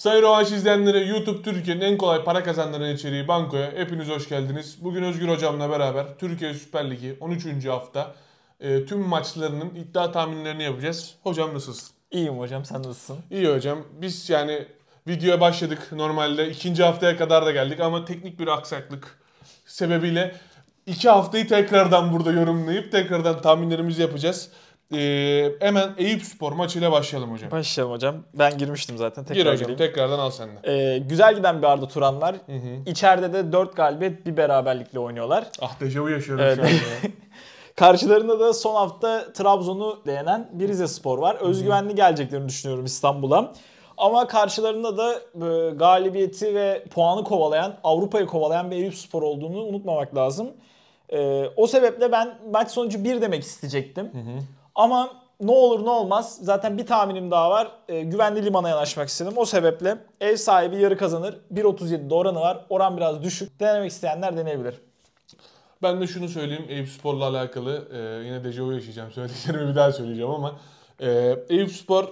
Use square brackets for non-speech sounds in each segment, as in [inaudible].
Sayın OH izleyenlere YouTube Türkiye'nin en kolay para kazandıran içeriği Banko'ya hepiniz hoş geldiniz. Bugün Özgür Hocam'la beraber Türkiye Süper Ligi 13. hafta e, tüm maçlarının iddia tahminlerini yapacağız. Hocam nasılsın? İyiyim hocam sen nasılsın? İyi hocam. Biz yani videoya başladık normalde ikinci haftaya kadar da geldik ama teknik bir aksaklık sebebiyle iki haftayı tekrardan burada yorumlayıp tekrardan tahminlerimizi yapacağız. Ee, hemen Eyüp Spor maçıyla başlayalım hocam. Başlayalım hocam. Ben girmiştim zaten. Tekrar Gir hocam gireyim. tekrardan al sen de. Ee, güzel giden bir Arda Turanlar. var. Hı hı. İçeride de 4 galibiyet bir beraberlikle oynuyorlar. Ah dejavu yaşıyorum evet. şu anda. [laughs] Karşılarında da son hafta Trabzon'u değenen bir Rize Spor var. Özgüvenli geleceklerini düşünüyorum İstanbul'a. Ama karşılarında da e, galibiyeti ve puanı kovalayan, Avrupa'yı kovalayan bir Eyüp Spor olduğunu unutmamak lazım. E, o sebeple ben maç sonucu 1 demek isteyecektim. Hı hı. Ama ne olur ne olmaz zaten bir tahminim daha var. E, güvenli limana yanaşmak istedim. O sebeple ev sahibi yarı kazanır. 1.37 oranı var. Oran biraz düşük. Denemek isteyenler deneyebilir. Ben de şunu söyleyeyim Eyüp Spor'la alakalı. E, yine dejavu yaşayacağım. [laughs] Söylediklerimi bir daha söyleyeceğim ama. E, Eyüp Spor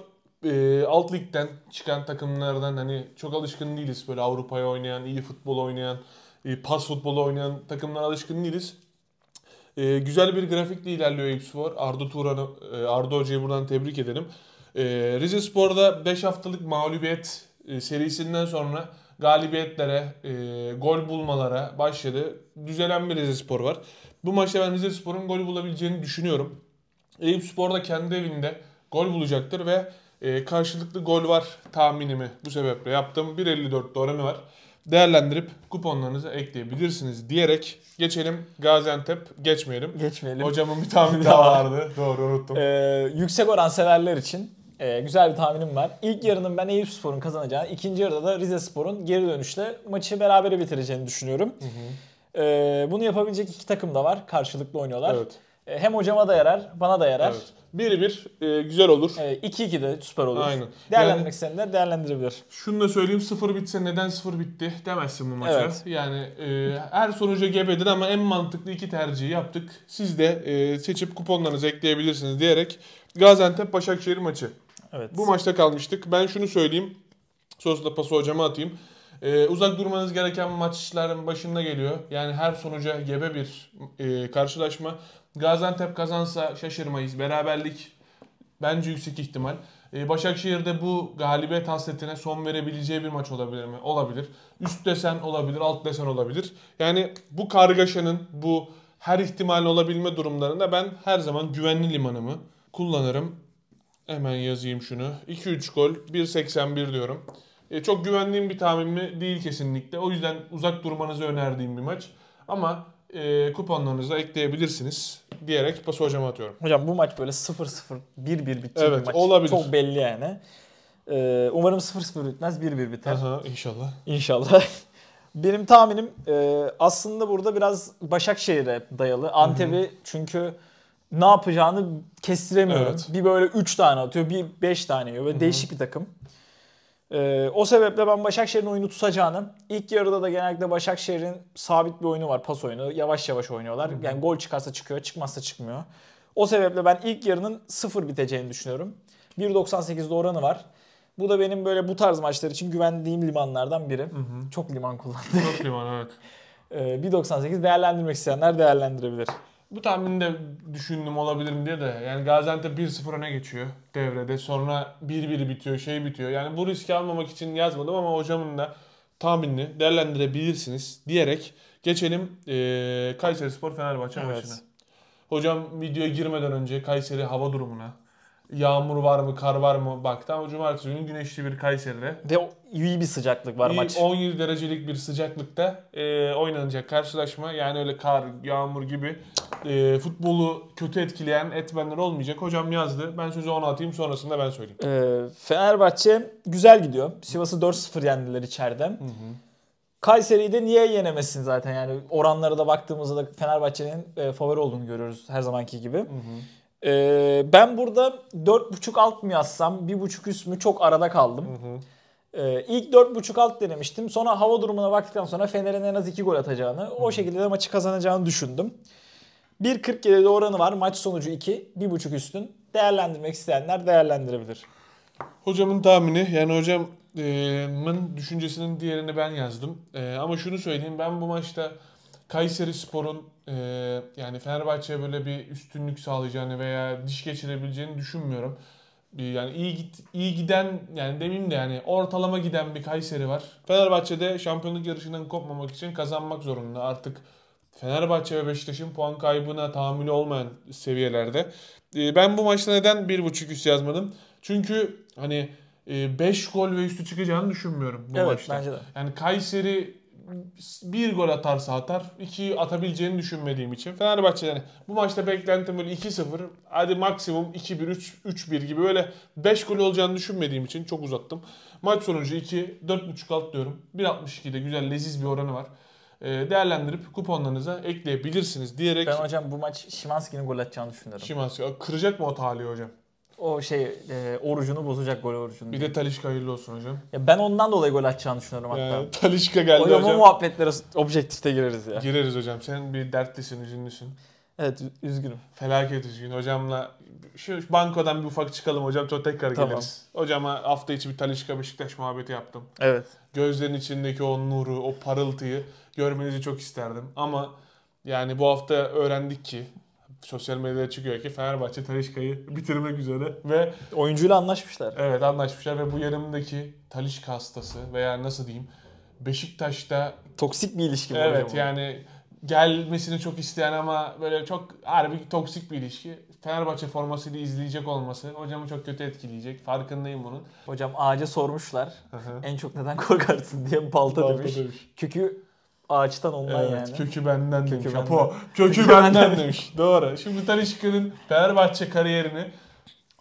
e, alt ligden çıkan takımlardan hani çok alışkın değiliz. Böyle Avrupa'ya oynayan, iyi futbol oynayan, e, pas futbolu oynayan takımlara alışkın değiliz. E, güzel bir grafikle ilerliyor Eyüpspor. Arda Turan'ı, e, Arda Hoca'yı buradan tebrik edelim. E, Rize Spor'da 5 haftalık mağlubiyet e, serisinden sonra galibiyetlere, e, gol bulmalara başladı. Düzelen bir Rize Spor var. Bu maçta ben Rize Spor'un gol bulabileceğini düşünüyorum. Eyüp Spor da kendi evinde gol bulacaktır ve e, karşılıklı gol var tahminimi bu sebeple yaptım. 1.54'te oranı var değerlendirip kuponlarınızı ekleyebilirsiniz diyerek geçelim Gaziantep geçmeyelim. Geçmeyelim. Hocamın bir tahmini daha vardı. Doğru unuttum. Ee, yüksek oran severler için e, güzel bir tahminim var. İlk yarının ben Eyüp Spor'un kazanacağını, ikinci yarıda da Rize Spor'un geri dönüşle maçı berabere bitireceğini düşünüyorum. Hı hı. E, bunu yapabilecek iki takım da var. Karşılıklı oynuyorlar. Evet. E, hem hocama da yarar, bana da yarar. Evet. Biri bir e, güzel olur. 2-2 e, de süper olur. Aynen. Değerlendirmek yani, isteyenler değerlendirebilir. Şunu da söyleyeyim sıfır bitse neden sıfır bitti demezsin bu maça. Evet. Yani e, her sonuca gebedin ama en mantıklı iki tercihi yaptık. Siz de e, seçip kuponlarınızı ekleyebilirsiniz diyerek Gaziantep-Başakşehir maçı. Evet. Bu maçta kalmıştık. Ben şunu söyleyeyim. sonrasında pası hocama atayım. Ee, uzak durmanız gereken maçların başında geliyor. Yani her sonuca gebe bir e, karşılaşma. Gaziantep kazansa şaşırmayız. Beraberlik bence yüksek ihtimal. Ee, Başakşehir'de bu galibiyet hasretine son verebileceği bir maç olabilir mi? Olabilir. Üst desen olabilir, alt desen olabilir. Yani bu kargaşanın, bu her ihtimal olabilme durumlarında ben her zaman güvenli limanımı kullanırım. Hemen yazayım şunu. 2-3 gol, 1.81 diyorum. Ee, çok güvendiğim bir tahmin mi? Değil kesinlikle. O yüzden uzak durmanızı önerdiğim bir maç. Ama e, ekleyebilirsiniz diyerek pası hocama atıyorum. Hocam bu maç böyle 0-0, 1-1 bitecek evet, maç. olabilir. Çok belli yani. Ee, umarım 0-0 bitmez, 1-1 biter. Aha, inşallah. İnşallah. [laughs] Benim tahminim e, aslında burada biraz Başakşehir'e dayalı. Antep'i çünkü ne yapacağını kestiremiyorum. Evet. Bir böyle 3 tane atıyor, bir 5 tane yiyor. Böyle değişik bir takım. Ee, o sebeple ben Başakşehir'in oyunu tutacağını, ilk yarıda da genellikle Başakşehir'in sabit bir oyunu var, pas oyunu. Yavaş yavaş oynuyorlar. Yani gol çıkarsa çıkıyor, çıkmazsa çıkmıyor. O sebeple ben ilk yarının sıfır biteceğini düşünüyorum. 1.98'de oranı var. Bu da benim böyle bu tarz maçlar için güvendiğim limanlardan biri. Hı hı. Çok liman kullandım. Çok liman evet. [laughs] Ee, 1.98 değerlendirmek isteyenler değerlendirebilir. Bu tahmini de düşündüm olabilirim diye de. Yani Gaziantep 1-0 öne geçiyor devrede. Sonra 1-1 bitiyor, şey bitiyor. Yani bu riski almamak için yazmadım ama hocamın da tahminini değerlendirebilirsiniz diyerek geçelim e, Kayseri Spor Fenerbahçe evet. maçına. Hocam videoya girmeden önce Kayseri hava durumuna, Yağmur var mı, kar var mı? Baktı ama cumartesi günü güneşli bir Kayseri'de. Ve iyi bir sıcaklık var iyi, maç. 17 derecelik bir sıcaklıkta e, oynanacak karşılaşma. Yani öyle kar, yağmur gibi e, futbolu kötü etkileyen etmenler olmayacak. Hocam yazdı. Ben sözü ona atayım sonrasında ben söyleyeyim. E, Fenerbahçe güzel gidiyor. Sivas'ı 4-0 yendiler içeride. Hı hı. Kayseri'yi de niye yenemesin zaten yani oranlara da baktığımızda da Fenerbahçe'nin e, favori olduğunu görüyoruz her zamanki gibi. Hı hı. Ee, ben burada 4.5 alt mı yazsam 1.5 üst mü çok arada kaldım. Hı hı. Ee, ilk 4.5 alt denemiştim. Sonra hava durumuna baktıktan sonra Fener'in en az 2 gol atacağını, hı. o şekilde de maçı kazanacağını düşündüm. 1.47'de oranı var. Maç sonucu 2. 1.5 üstün. Değerlendirmek isteyenler değerlendirebilir. Hocamın tahmini yani hocamın e, düşüncesinin diğerini ben yazdım. Ee, ama şunu söyleyeyim ben bu maçta Kayseri Spor'un e, yani Fenerbahçe'ye böyle bir üstünlük sağlayacağını veya diş geçirebileceğini düşünmüyorum. E, yani iyi git iyi giden yani demeyeyim de yani ortalama giden bir Kayseri var. Fenerbahçe'de şampiyonluk yarışından kopmamak için kazanmak zorunda. Artık Fenerbahçe ve Beşiktaş'ın puan kaybına tahammülü olmayan seviyelerde. E, ben bu maçta neden 1.5 üst yazmadım? Çünkü hani 5 e, gol ve üstü çıkacağını düşünmüyorum bu evet, maçta. Bence de. Yani Kayseri bir gol atarsa atar. iki atabileceğini düşünmediğim için. Fenerbahçe'den yani bu maçta beklentim böyle 2-0 hadi maksimum 2-1 3-1 gibi böyle 5 gol olacağını düşünmediğim için çok uzattım. Maç sonucu 2 4.5 alt diyorum. 1.62'de güzel leziz bir oranı var ee, değerlendirip kuponlarınıza ekleyebilirsiniz diyerek. Ben hocam bu maç Şimanski'nin gol atacağını düşünüyorum. Şimanski kıracak mı o talihi hocam? o şey e, orucunu bozacak gol orucunu. Bir diye. de Talişka hayırlı olsun hocam. Ya ben ondan dolayı gol atacağını düşünüyorum hatta. Yani, Talişka geldi hocam. Hocam o muhabbetlere objektifte gireriz ya. Gireriz hocam. Sen bir dertlisin, üzünlüsün. Evet üzgünüm. Felaket üzgün. Hocamla şu bankodan bir ufak çıkalım hocam çok tekrar tamam. geliriz. Hocama hafta içi bir Talişka Beşiktaş muhabbeti yaptım. Evet. Gözlerin içindeki o nuru, o parıltıyı görmenizi çok isterdim. Ama yani bu hafta öğrendik ki sosyal medyada çıkıyor ki Fenerbahçe Talişka'yı bitirmek üzere ve oyuncuyla anlaşmışlar. Evet anlaşmışlar ve bu yanımdaki Talişka hastası veya nasıl diyeyim Beşiktaş'ta toksik bir ilişki mi Evet yani gelmesini çok isteyen ama böyle çok harbi toksik bir ilişki. Fenerbahçe formasıyla izleyecek olması hocamı çok kötü etkileyecek. Farkındayım bunun. Hocam ağaca sormuşlar. en çok neden korkarsın diye balta demiş. demiş. Kökü Ağaçtan ondan evet, yani. Kökü benden kökü demiş. Benden. Kökü, kökü benden, demiş. Doğru. Şimdi Tanışık'ın Fenerbahçe kariyerini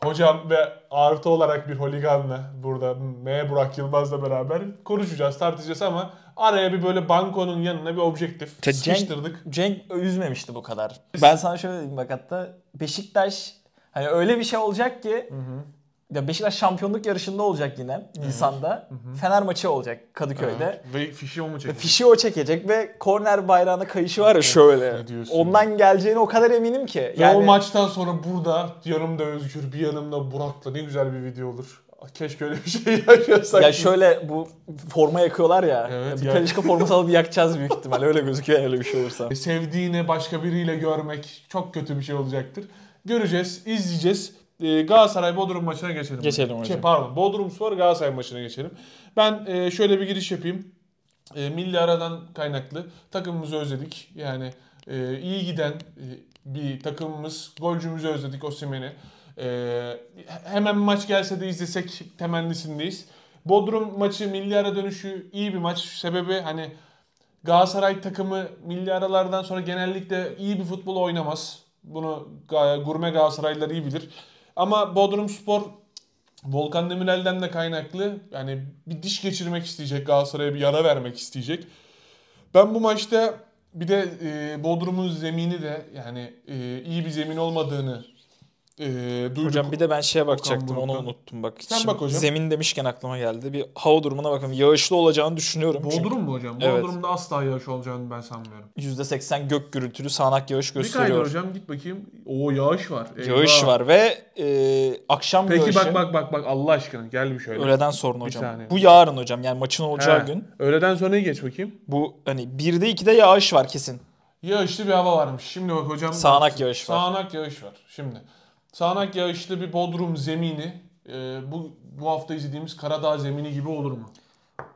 hocam ve artı olarak bir holiganla burada M. Burak Yılmaz'la beraber konuşacağız, tartışacağız ama araya bir böyle bankonun yanına bir objektif Cenk, sıkıştırdık. Cenk üzmemişti bu kadar. Ben sana şöyle diyeyim bak hatta Beşiktaş hani öyle bir şey olacak ki hı hı ya Beşiktaş şampiyonluk yarışında olacak yine evet. Nisan'da. Fener maçı olacak Kadıköy'de. Evet. Ve fişi o mu çekecek? Fişi o çekecek ve korner bayrağına kayışı var ya şöyle. Ondan ya. geleceğine o kadar eminim ki. Ve o maçtan sonra burada yanımda Özgür, bir yanımda Burak'la ne güzel bir video olur. Keşke öyle bir şey [laughs] yaşasak. Ya şöyle bu forma yakıyorlar ya. Evet, bir yani. talişka forması alıp yakacağız büyük ihtimal. Öyle gözüküyor öyle bir şey olursa. E, sevdiğini başka biriyle görmek çok kötü bir şey olacaktır. Göreceğiz, izleyeceğiz e, Galatasaray Bodrum maçına geçelim. Geçelim şey, hocam. Şey, pardon Bodrum Spor Galatasaray maçına geçelim. Ben e, şöyle bir giriş yapayım. E, milli aradan kaynaklı takımımızı özledik. Yani e, iyi giden bir takımımız. Golcümüzü özledik Osimhen'i. hemen maç gelse de izlesek temennisindeyiz. Bodrum maçı milli ara dönüşü iyi bir maç. Sebebi hani Galatasaray takımı milli aralardan sonra genellikle iyi bir futbol oynamaz. Bunu gurme Galatasaraylılar iyi bilir. Ama Bodrum Spor Volkan Demirel'den de kaynaklı yani bir diş geçirmek isteyecek Galatasaray'a bir yara vermek isteyecek. Ben bu maçta bir de e, Bodrum'un zemini de yani e, iyi bir zemin olmadığını e, Hocam bir de ben şeye bakacaktım onu unuttum bak. Sen bak hocam. Zemin demişken aklıma geldi. Bir hava durumuna bakalım. Yağışlı olacağını düşünüyorum. Bodrum çünkü. mu hocam? Evet. Bodrum'da asla yağış olacağını ben sanmıyorum. %80 gök gürültülü sağanak yağış gösteriyor. Bir kaydır hocam git bakayım. Oo yağış var. Eyvah. Yağış var ve e, akşam Peki, yağışı. Peki bak bak bak bak Allah aşkına gel bir şöyle. Öğleden sonra hocam. Bu yarın hocam yani maçın olacağı He. gün. Öğleden sonrayı geç bakayım. Bu hani 1'de 2'de yağış var kesin. Yağışlı bir hava varmış. Şimdi bak hocam. Sağanak yağış var. Sağanak yağış var. Şimdi sağanak yağışlı bir Bodrum zemini e, bu bu hafta izlediğimiz Karadağ zemini gibi olur mu?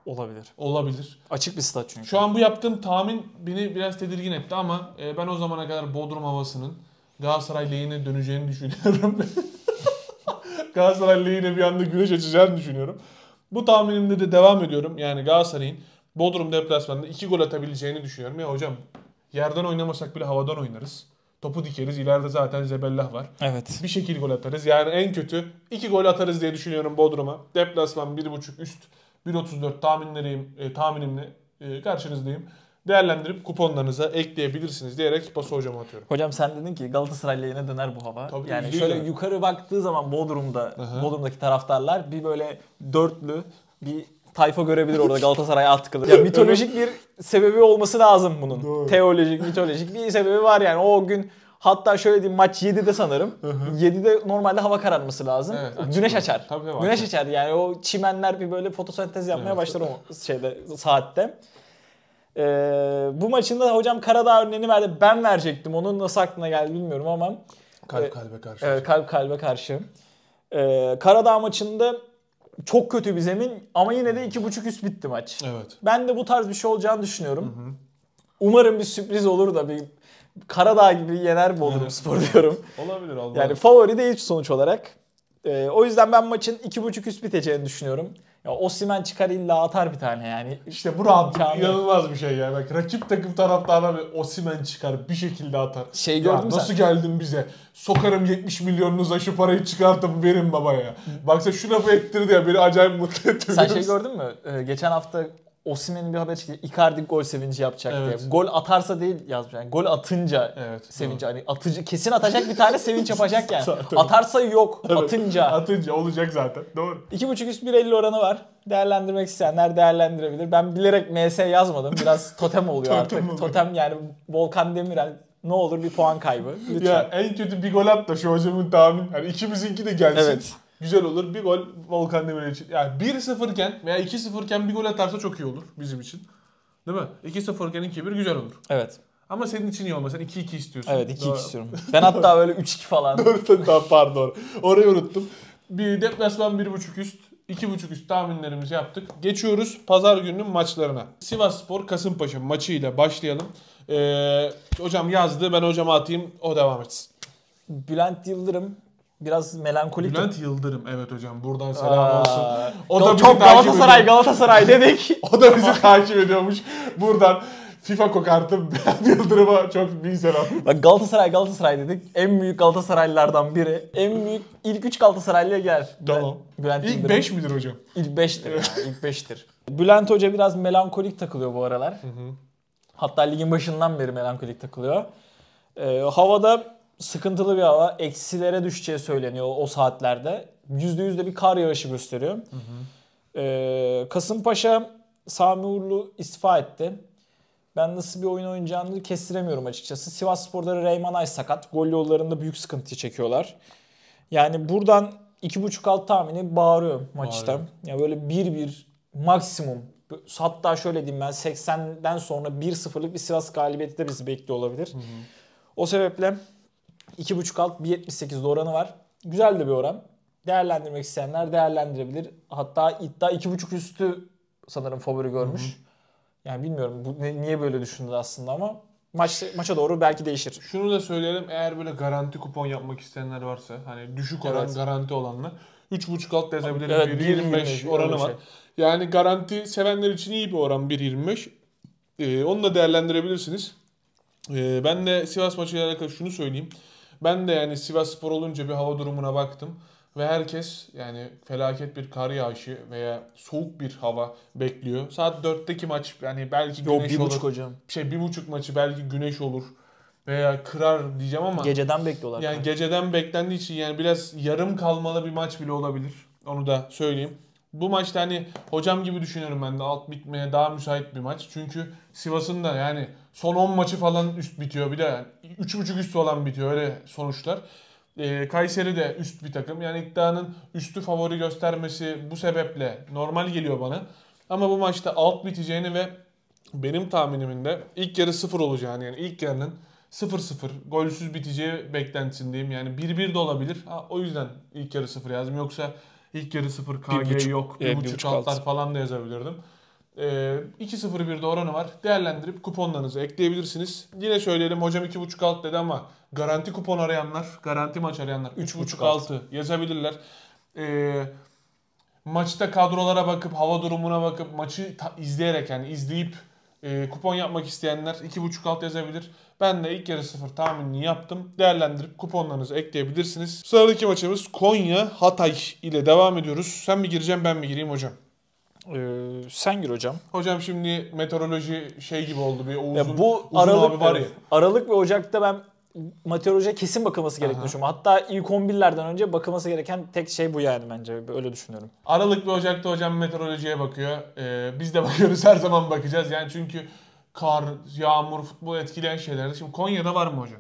Olabilir. Olabilir. Açık bir stat çünkü. Şu an bu yaptığım tahmin beni biraz tedirgin etti ama e, ben o zamana kadar Bodrum havasının Galatasaray lehine döneceğini düşünüyorum. [laughs] Galatasaray lehine bir anda güneş açacağını düşünüyorum. Bu tahminimde de devam ediyorum. Yani Galatasaray'ın Bodrum deplasmanında iki gol atabileceğini düşünüyorum. Ya hocam yerden oynamasak bile havadan oynarız. Topu dikeriz. İleride zaten Zebellah var. Evet. Bir şekil gol atarız. Yani en kötü iki gol atarız diye düşünüyorum Bodrum'a. Deplasman 1.5 üst 1.34 tahminleriyim, e, tahminimle e, karşınızdayım değerlendirip kuponlarınıza ekleyebilirsiniz diyerek pası hocama atıyorum. Hocam sen dedin ki Galatasaray'la yine döner bu hava. Tabii yani şöyle yani. yukarı baktığı zaman Bodrum'da Aha. Bodrum'daki taraftarlar bir böyle dörtlü bir tayfa görebilir orada Galatasaray at kılır. Ya mitolojik bir sebebi olması lazım bunun. Doğru. Teolojik, mitolojik bir sebebi var yani. O gün Hatta şöyle diyeyim maç 7'de sanırım. Hı hı. 7'de normalde hava kararması lazım. Evet, Güneş açar. Tabii, Güneş açar yani o çimenler bir böyle fotosentez yapmaya evet. başlar o şeyde saatte. Ee, bu maçında hocam Karadağ örneğini verdi. Ben verecektim. Onun nasıl aklına geldi bilmiyorum ama. Kalp e, kalbe karşı. Evet kalp kalbe karşı. Ee, Karadağ maçında çok kötü bir zemin ama yine de 2.5 hmm. üst bitti maç. Evet. Ben de bu tarz bir şey olacağını düşünüyorum. Hı hı. Umarım bir sürpriz olur da bir Karadağ gibi yener Bodrum evet. Spor diyorum. Olabilir. Allah yani favori de hiç sonuç olarak. Ee, o yüzden ben maçın 2.5 üst biteceğini düşünüyorum. Ya simen çıkar illa atar bir tane yani. İşte bu rahat inanılmaz bir şey yani. Bak rakip takım bir o simen çıkar bir şekilde atar. Şey gördün ya, nasıl sen? geldin bize? Sokarım 70 milyonunuza şu parayı çıkartıp verin babaya Baksa şu lafı ettirdi ya beni acayip mutlu etti. Sen şey gördün mü? Ee, geçen hafta Osimen'in bir haber çıktı. Icardi gol sevinci yapacak evet. diye. Gol atarsa değil yazmış. Yani gol atınca evet, sevinci. Hani atıcı kesin atacak bir tane sevinç yapacak yani. [laughs] atarsa yok. Atınca. atınca olacak zaten. Doğru. 2.5 üst 1.50 oranı var. Değerlendirmek isteyenler değerlendirebilir. Ben bilerek MS yazmadım. Biraz [laughs] totem oluyor artık. Totem, totem yani Volkan Demirel ne olur bir puan kaybı. Lütfen. Ya en kötü bir gol at da şu hocamın tahmin. Hani ikimizinki de gelsin. Evet güzel olur. Bir gol Volkan Demirel için. Yani 1-0 iken veya 2-0 iken bir gol atarsa çok iyi olur bizim için. Değil mi? 2-0 iken 2-1 güzel olur. Evet. Ama senin için iyi olmaz. Sen 2-2 istiyorsun. Evet 2-2 istiyorum. Ben hatta böyle 3-2 falan. Doğru daha pardon. Orayı unuttum. Bir deplasman 1.5 üst. 2.5 üst tahminlerimizi yaptık. Geçiyoruz pazar gününün maçlarına. Sivas Spor Kasımpaşa maçıyla başlayalım. Ee, hocam yazdı. Ben hocama atayım. O devam etsin. Bülent Yıldırım biraz melankolik. Bülent Yıldırım evet hocam buradan selam Aa, olsun. O da çok Galatasaray Galatasaray dedik. [laughs] o da bizi takip ediyormuş buradan. FIFA kokarttım [laughs] Bülent Yıldırım'a çok büyük selam. Bak Galatasaray Galatasaray dedik. En büyük Galatasaraylılardan biri. En büyük ilk 3 Galatasaraylı'ya gel. Tamam. Bülent ilk 5 midir hocam? İlk 5'tir evet. yani, ilk 5'tir. Bülent Hoca biraz melankolik takılıyor bu aralar. Hı hı. Hatta ligin başından beri melankolik takılıyor. Ee, havada sıkıntılı bir hava. Eksilere düşeceği söyleniyor o saatlerde. Yüzde yüzde bir kar yağışı gösteriyor. Hı hı. Ee, Kasımpaşa Sami Uğurlu istifa etti. Ben nasıl bir oyun oynayacağını kestiremiyorum açıkçası. Sivas Sporları Reyman Ay sakat. Gol yollarında büyük sıkıntı çekiyorlar. Yani buradan 2.5 alt tahmini bağırıyorum maçta. Ya yani böyle 1-1 maksimum. Hatta şöyle diyeyim ben 80'den sonra 1-0'lık bir Sivas galibiyeti de bizi bekliyor olabilir. Hı hı. O sebeple 2.5 alt 1.78'de oranı var. Güzel de bir oran. Değerlendirmek isteyenler değerlendirebilir. Hatta iddia 2.5 üstü sanırım favori görmüş. Hı-hı. Yani bilmiyorum bu ne, niye böyle düşündü aslında ama maç maça doğru belki değişir. Şunu da söyleyelim eğer böyle garanti kupon yapmak isteyenler varsa hani düşük oran evet. garanti olanla 3.5 alt yazabilirim. Evet, 1.25 oranı var. Şey. Yani garanti sevenler için iyi bir oran 1.25. Ee, onu da değerlendirebilirsiniz. Ee, ben de Sivas maçıyla alakalı şunu söyleyeyim. Ben de yani Sivas Spor olunca bir hava durumuna baktım. Ve herkes yani felaket bir kar yağışı veya soğuk bir hava bekliyor. Saat 4'teki maç yani belki Yo, güneş bir olur. buçuk hocam. Şey bir buçuk maçı belki güneş olur veya kırar diyeceğim ama. Geceden bekliyorlar. Yani geceden beklendiği için yani biraz yarım kalmalı bir maç bile olabilir. Onu da söyleyeyim. Bu maçta hani hocam gibi düşünüyorum ben de alt bitmeye daha müsait bir maç. Çünkü Sivas'ın da yani son 10 maçı falan üst bitiyor. Bir de yani 3.5 üst olan bitiyor öyle sonuçlar. E, Kayseri de üst bir takım. Yani iddianın üstü favori göstermesi bu sebeple normal geliyor bana. Ama bu maçta alt biteceğini ve benim tahminimin ilk yarı 0 olacağını yani ilk yarının 0-0 golsüz biteceği beklentisindeyim. Yani 1-1 de olabilir. Ha, o yüzden ilk yarı 0 yazdım. Yoksa İlk yarı 0 KG e, bir buçuk, yok. 1.5 e, buçuk altlar falan da yazabilirdim. E, 2.01'de oranı var. Değerlendirip kuponlarınızı ekleyebilirsiniz. Yine söyleyelim hocam 2.5 alt dedi ama garanti kupon arayanlar, garanti maç arayanlar 3.5 altı yazabilirler. Eee maçta kadrolara bakıp hava durumuna bakıp maçı izleyerek yani izleyip e, kupon yapmak isteyenler 2.5 alt yazabilir. Ben de ilk yarı sıfır tahminini yaptım. Değerlendirip kuponlarınızı ekleyebilirsiniz. Sıradaki maçımız Konya Hatay ile devam ediyoruz. Sen mi gireceğim ben mi gireyim hocam? Ee, sen gir hocam. Hocam şimdi meteoroloji şey gibi oldu bir uzun ya bu Aralık, abi var ya. Aralık ve Ocak'ta ben meteorolojiye kesin bakılması gerektiğini düşünüyorum. Hatta ilk 11'lerden önce bakılması gereken tek şey bu yani bence. Öyle düşünüyorum. Aralık ve Ocak'ta hocam meteorolojiye bakıyor. Ee, biz de [laughs] bakıyoruz her zaman bakacağız. Yani çünkü kar, yağmur, futbol etkileyen şeyler. Şimdi Konya'da var mı hocam?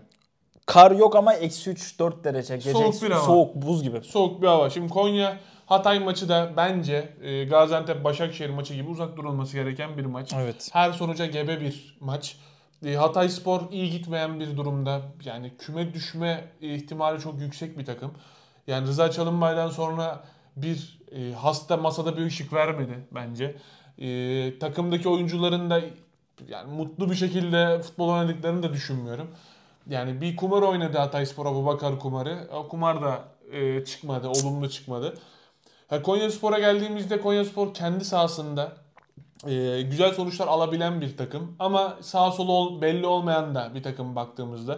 Kar yok ama eksi 3-4 derece. Gece soğuk bir hava. Soğuk, buz gibi. Soğuk bir hava. Şimdi Konya Hatay maçı da bence e, Gaziantep Başakşehir maçı gibi uzak durulması gereken bir maç. Evet. Her sonuca gebe bir maç. E, Hatay Spor iyi gitmeyen bir durumda. Yani küme düşme ihtimali çok yüksek bir takım. Yani Rıza Çalınbay'dan sonra bir e, hasta masada bir ışık vermedi bence. E, takımdaki oyuncuların da yani mutlu bir şekilde futbol oynadıklarını da düşünmüyorum. Yani bir kumar oynadı Hatay Spor Abubakar kumarı. O kumar da e, çıkmadı, olumlu çıkmadı. Ha, Konya Spor'a geldiğimizde Konya Spor kendi sahasında e, güzel sonuçlar alabilen bir takım. Ama sağ solu ol, belli olmayan da bir takım baktığımızda.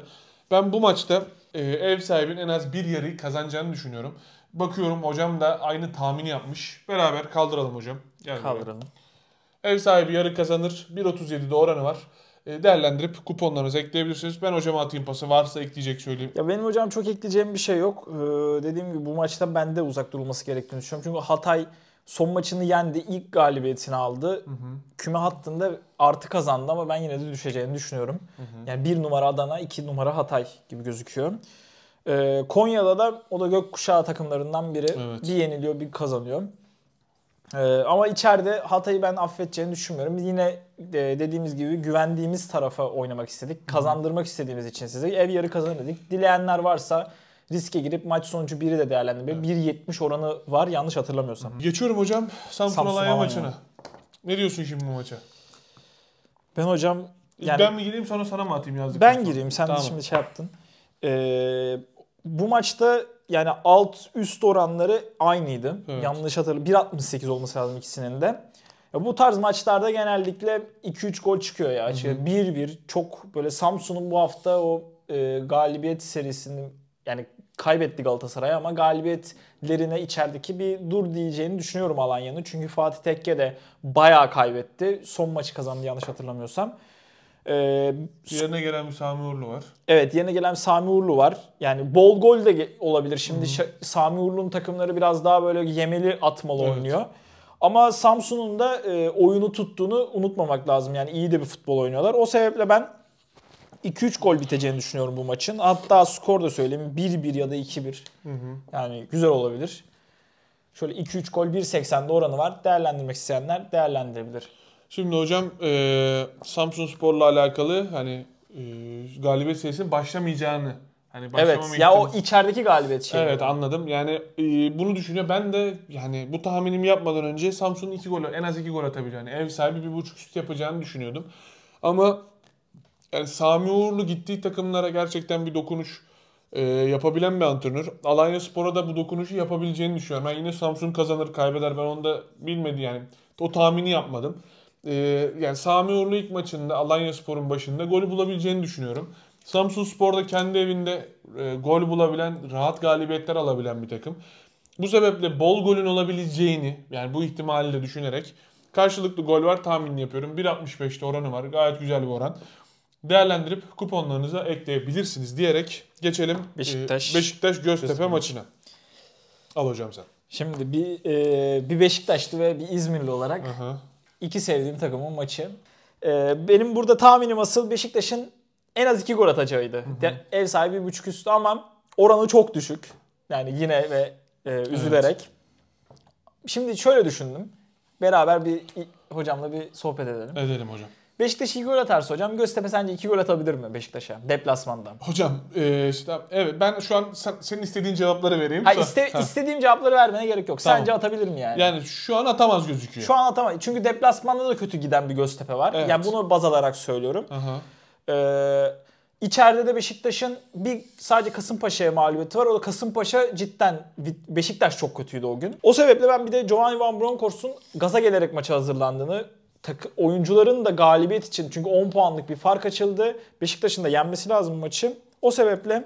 Ben bu maçta e, ev sahibinin en az bir yarı kazanacağını düşünüyorum. Bakıyorum hocam da aynı tahmini yapmış. Beraber kaldıralım hocam. Gel kaldıralım. Buraya. Ev sahibi yarı kazanır. 1.37'de oranı var e, değerlendirip kuponlarınızı ekleyebilirsiniz. Ben hocama atayım pası. Varsa ekleyecek söyleyeyim. Ya benim hocam çok ekleyeceğim bir şey yok. Ee, dediğim gibi bu maçta bende uzak durulması gerektiğini düşünüyorum. Çünkü Hatay Son maçını yendi. ilk galibiyetini aldı. Hı hı. Küme hattında artı kazandı ama ben yine de düşeceğini düşünüyorum. Hı hı. Yani bir numara Adana, iki numara Hatay gibi gözüküyor. Ee, Konya'da da o da gökkuşağı takımlarından biri. Evet. Bir yeniliyor, bir kazanıyor. Ee, ama içeride Hatay'ı ben affedeceğini düşünmüyorum. Biz yine e, dediğimiz gibi güvendiğimiz tarafa oynamak istedik. Kazandırmak istediğimiz için size ev yarı kazanır dedik. Dileyenler varsa riske girip maç sonucu biri de değerlendirmiyor. Evet. 1.70 oranı var yanlış hatırlamıyorsam. Geçiyorum hocam Samsun, Alanya maçına. Ne diyorsun şimdi bu maça? Ben hocam yani, ben mi gireyim sonra sana mı atayım yazdık? Ben gireyim. Sen tamam. de şimdi şey yaptın. Ee, bu maçta yani alt üst oranları aynıydı. Evet. Yanlış hatırlamıyorum. 1.68 olması lazım ikisinin de. Ya bu tarz maçlarda genellikle 2-3 gol çıkıyor ya. Hı hı. 1-1 çok böyle Samsun'un bu hafta o e, galibiyet serisinin yani kaybetti Galatasaray ama galibiyetlerine içerideki bir dur diyeceğini düşünüyorum Alanya'nın. Çünkü Fatih Tekke de bayağı kaybetti. Son maçı kazandı yanlış hatırlamıyorsam. Ee, yerine gelen bir Sami Uğurlu var. Evet yerine gelen Sami Uğurlu var. Yani bol gol de olabilir. Şimdi hmm. Sami Uğurlu'nun takımları biraz daha böyle yemeli atmalı evet. oynuyor. Ama Samsun'un da e, oyunu tuttuğunu unutmamak lazım. Yani iyi de bir futbol oynuyorlar. O sebeple ben 2-3 gol biteceğini düşünüyorum bu maçın. Hatta skor da söyleyeyim 1-1 ya da 2-1. Yani güzel olabilir. Şöyle 2-3 gol 1.80'de oranı var. Değerlendirmek isteyenler değerlendirebilir. Şimdi hocam e, Samsun Spor'la alakalı hani e, galibiyet sayısının başlamayacağını Hani evet. Ya o içerideki galibiyet şeyi. Evet anladım. Yani e, bunu düşünüyor. Ben de yani bu tahminimi yapmadan önce Samsun'un iki gol en az iki gol atabileceğini, ev sahibi bir buçuk üst yapacağını düşünüyordum. Ama yani Sami Uğurlu gittiği takımlara gerçekten bir dokunuş e, yapabilen bir antrenör. Alanya Spor'a da bu dokunuşu yapabileceğini düşünüyorum. Ben yine Samsun kazanır kaybeder ben onu da bilmedi yani. O tahmini yapmadım. E, yani Sami Uğurlu ilk maçında Alanya Spor'un başında golü bulabileceğini düşünüyorum. Samsun Spor'da kendi evinde e, gol bulabilen, rahat galibiyetler alabilen bir takım. Bu sebeple bol golün olabileceğini yani bu ihtimali de düşünerek karşılıklı gol var tahminini yapıyorum. 1.65'te oranı var. Gayet güzel bir oran değerlendirip kuponlarınıza ekleyebilirsiniz diyerek geçelim Beşiktaş, e, Beşiktaş Göztepe maçına. Al hocam sen. Şimdi bir e, bir Beşiktaşlı ve bir İzmirli olarak Aha. iki sevdiğim takımın maçı. E, benim burada tahminim asıl Beşiktaş'ın en az iki gol atacağıydı. Hı hı. Yani ev sahibi bir buçuk üstü ama oranı çok düşük. Yani yine ve e, üzülerek. Evet. Şimdi şöyle düşündüm. Beraber bir hocamla bir sohbet edelim. Edelim hocam. Beşiktaş iki gol atarsa hocam Göztepe sence iki gol atabilir mi Beşiktaş'a deplasmanda? Hocam e, işte evet ben şu an sen, senin istediğin cevapları vereyim. Hayır, iste, ha. istediğim cevapları vermene gerek yok. Tamam. Sence atabilir mi yani? Yani şu an atamaz gözüküyor. Şu an atamaz. Çünkü deplasmanda da kötü giden bir Göztepe var. Evet. Yani bunu baz alarak söylüyorum. Aha. Ee, içeride de Beşiktaş'ın bir sadece Kasımpaşa'ya mağlubiyeti var. O da Kasımpaşa cidden Beşiktaş çok kötüydü o gün. O sebeple ben bir de Giovanni Van Bronckhorst'un gaza gelerek maça hazırlandığını takı, oyuncuların da galibiyet için çünkü 10 puanlık bir fark açıldı. Beşiktaş'ın da yenmesi lazım maçı. O sebeple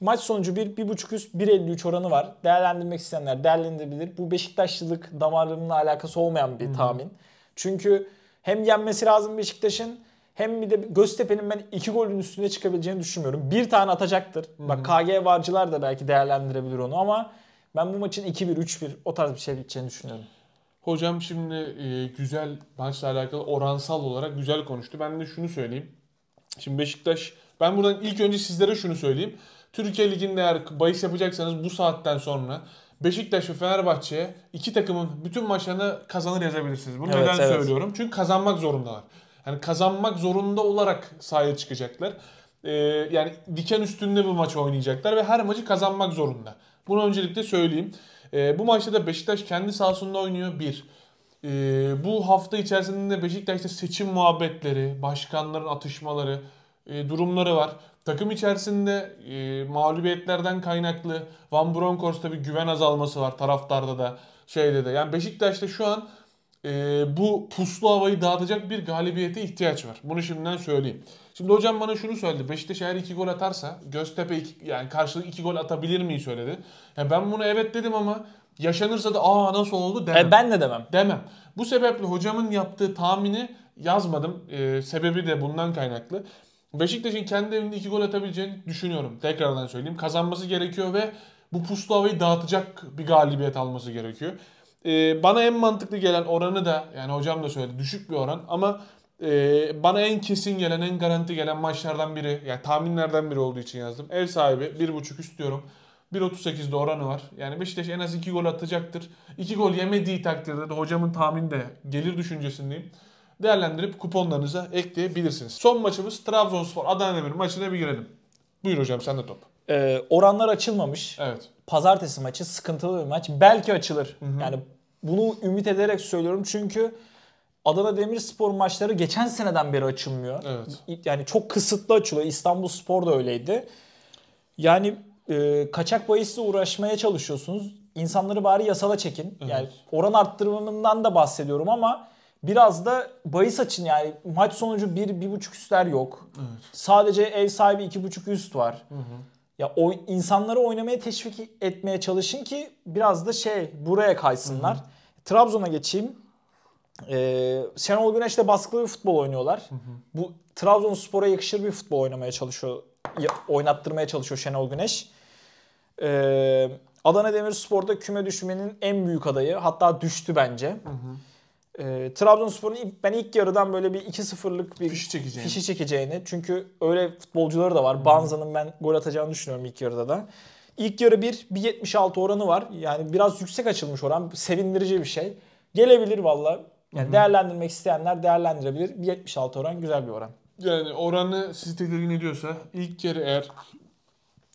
maç sonucu 1 1.5 üst 1.53 oranı var. Değerlendirmek isteyenler değerlendirebilir. Bu Beşiktaşlılık damarlarımla alakası olmayan bir hmm. tahmin. Çünkü hem yenmesi lazım Beşiktaş'ın hem bir de Göztepe'nin ben iki golün üstüne çıkabileceğini düşünmüyorum. Bir tane atacaktır. Hmm. Bak KG Varcılar da belki değerlendirebilir onu ama ben bu maçın 2-1, 3-1 o tarz bir şey biteceğini düşünüyorum. Hocam şimdi e, güzel maçla alakalı oransal olarak güzel konuştu. Ben de şunu söyleyeyim. Şimdi Beşiktaş ben buradan ilk önce sizlere şunu söyleyeyim. Türkiye Ligi'nde eğer bahis yapacaksanız bu saatten sonra Beşiktaş ve Fenerbahçe'ye iki takımın bütün maçlarını kazanır yazabilirsiniz. Bunu evet, neden evet. söylüyorum? Çünkü kazanmak zorundalar. Yani kazanmak zorunda olarak sahaya çıkacaklar. Ee, yani diken üstünde bu maç oynayacaklar ve her maçı kazanmak zorunda. Bunu öncelikle söyleyeyim. E, bu maçta da Beşiktaş kendi sahasında oynuyor. Bir. E, bu hafta içerisinde Beşiktaş'ta seçim muhabbetleri, başkanların atışmaları, e, durumları var. Takım içerisinde e, mağlubiyetlerden kaynaklı Van Bronckhorst'ta bir güven azalması var taraftarda da şeyde de. Yani Beşiktaş'ta şu an e, bu puslu havayı dağıtacak bir galibiyete ihtiyaç var. Bunu şimdiden söyleyeyim. Şimdi hocam bana şunu söyledi. Beşiktaş eğer iki gol atarsa Göztepe iki, yani karşılık iki gol atabilir mi söyledi. Yani ben bunu evet dedim ama yaşanırsa da aa nasıl oldu demem. E, ben de demem. Demem. Bu sebeple hocamın yaptığı tahmini yazmadım. E, sebebi de bundan kaynaklı. Beşiktaş'ın kendi evinde iki gol atabileceğini düşünüyorum. Tekrardan söyleyeyim. Kazanması gerekiyor ve bu puslu havayı dağıtacak bir galibiyet alması gerekiyor. Ee, bana en mantıklı gelen oranı da yani hocam da söyledi düşük bir oran ama ee, bana en kesin gelen, en garanti gelen maçlardan biri. Yani tahminlerden biri olduğu için yazdım. Ev sahibi 1.5 istiyorum. 1.38'de oranı var. Yani Beşiktaş en az 2 gol atacaktır. 2 gol yemediği takdirde de hocamın tahminde gelir düşüncesindeyim. Değerlendirip kuponlarınıza ekleyebilirsiniz. Son maçımız Trabzonspor Adana Demir maçına bir girelim. Buyur hocam sen de top. Ee, oranlar açılmamış. Evet. Pazartesi maçı sıkıntılı bir maç. Belki açılır. Hı hı. Yani bunu ümit ederek söylüyorum çünkü Adana Demirspor maçları geçen seneden beri açılmıyor. Evet. Yani çok kısıtlı açılıyor. İstanbul Spor da öyleydi. Yani e, kaçak bahisle uğraşmaya çalışıyorsunuz. İnsanları bari yasala çekin. Evet. Yani oran arttırımından da bahsediyorum ama biraz da bahis açın yani maç sonucu 1 bir, 1.5 bir üstler yok. Evet. Sadece ev sahibi 2.5 üst var. Hı hı. Ya o insanları oynamaya teşvik etmeye çalışın ki biraz da şey buraya kaysınlar. Hı hı. Trabzon'a geçeyim. Ee, Şenol Güneş'le baskılı bir futbol oynuyorlar. Hı hı. Bu Trabzonspor'a yakışır bir futbol oynamaya çalışıyor. Oynattırmaya çalışıyor Şenol Güneş. Ee, Adana Demirspor'da küme düşmenin en büyük adayı. Hatta düştü bence. Hı hı. E, Trabzonspor'un ben ilk yarıdan böyle bir 2-0'lık bir fişi çekeceğini. fişi çekeceğini. Çünkü öyle futbolcuları da var. Banza'nın ben gol atacağını düşünüyorum ilk yarıda da. İlk yarı bir, bir 76 oranı var. Yani biraz yüksek açılmış oran. Sevindirici bir şey. Gelebilir valla. Yani Hı-hı. değerlendirmek isteyenler değerlendirebilir. 76 oran güzel bir oran. Yani oranı sizi tedirgin ediyorsa ilk yarı eğer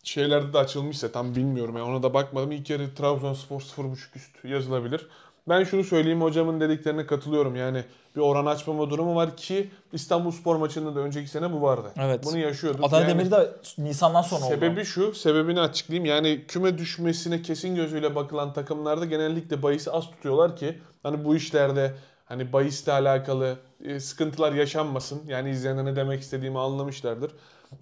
şeylerde de açılmışsa tam bilmiyorum yani ona da bakmadım. İlk yarı Trabzonspor 0.5 üst yazılabilir. Ben şunu söyleyeyim hocamın dediklerine katılıyorum. Yani bir oran açmama durumu var ki İstanbul Spor maçında da önceki sene bu vardı. Evet. Bunu yaşıyorduk. Adana yani, Demir de Nisan'dan sonra sebebi oldu. Sebebi şu, sebebini açıklayayım. Yani küme düşmesine kesin gözüyle bakılan takımlarda genellikle bayisi az tutuyorlar ki hani bu işlerde Hani bahisle alakalı e, sıkıntılar yaşanmasın. Yani izleyenler ne demek istediğimi anlamışlardır.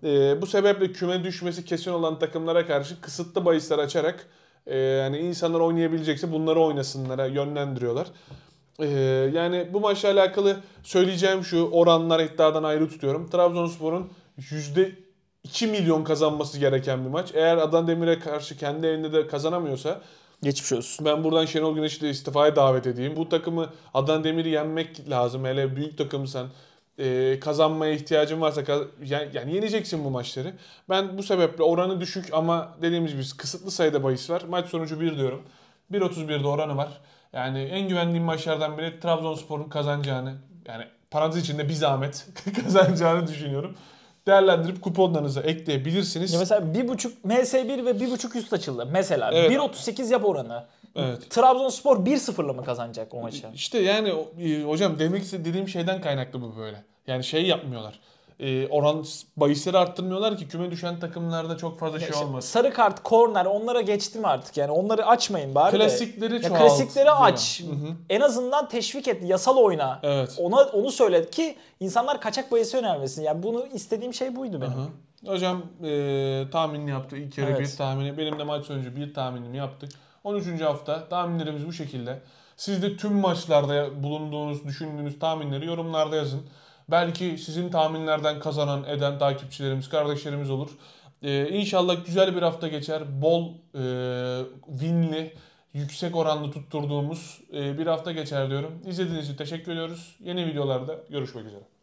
E, bu sebeple küme düşmesi kesin olan takımlara karşı kısıtlı bahisler açarak e, yani insanlar oynayabilecekse bunları oynasınlara yönlendiriyorlar. yani bu maçla alakalı söyleyeceğim şu oranlar iddiadan ayrı tutuyorum. Trabzonspor'un %2 milyon kazanması gereken bir maç. Eğer Adana Demir'e karşı kendi evinde de kazanamıyorsa Geçmiş olsun. Ben buradan Şenol Güneş'i de istifaya davet edeyim. Bu takımı Adnan Demir'i yenmek lazım. Hele büyük takımsan e, kazanmaya ihtiyacın varsa kaz- yani, yani yeneceksin bu maçları. Ben bu sebeple oranı düşük ama dediğimiz gibi kısıtlı sayıda bahis var. Maç sonucu 1 diyorum. 1.31'de oranı var. Yani en güvendiğim maçlardan biri Trabzonspor'un kazanacağını yani parantez içinde bir zahmet [laughs] kazanacağını düşünüyorum değerlendirip kuponlarınıza ekleyebilirsiniz. Ya mesela 1.5 MS1 ve 1.5 üst açıldı. Mesela evet. 1.38 yap oranı. Evet. Trabzonspor 1-0'la mı kazanacak o maçı? İşte yani e, hocam demek istediğim şeyden kaynaklı bu böyle. Yani şey yapmıyorlar e, oran bahisleri arttırmıyorlar ki küme düşen takımlarda çok fazla ya şey, şey olmaz. Sarı kart, korner onlara geçtim artık yani onları açmayın bari. Klasikleri de. çoğalt. klasikleri aç. Hı hı. En azından teşvik et, yasal oyna. Evet. Ona onu söyle ki insanlar kaçak bahisi önermesin. Yani bunu istediğim şey buydu benim. Hı hı. Hocam e, tahmin yaptı. İlk kere evet. bir tahmini. Benim de maç sonucu bir tahminimi yaptık. 13. hafta tahminlerimiz bu şekilde. Siz de tüm maçlarda bulunduğunuz, düşündüğünüz tahminleri yorumlarda yazın. Belki sizin tahminlerden kazanan eden takipçilerimiz, kardeşlerimiz olur. Ee, inşallah güzel bir hafta geçer. Bol e, winli, yüksek oranlı tutturduğumuz e, bir hafta geçer diyorum. İzlediğiniz için teşekkür ediyoruz. Yeni videolarda görüşmek üzere.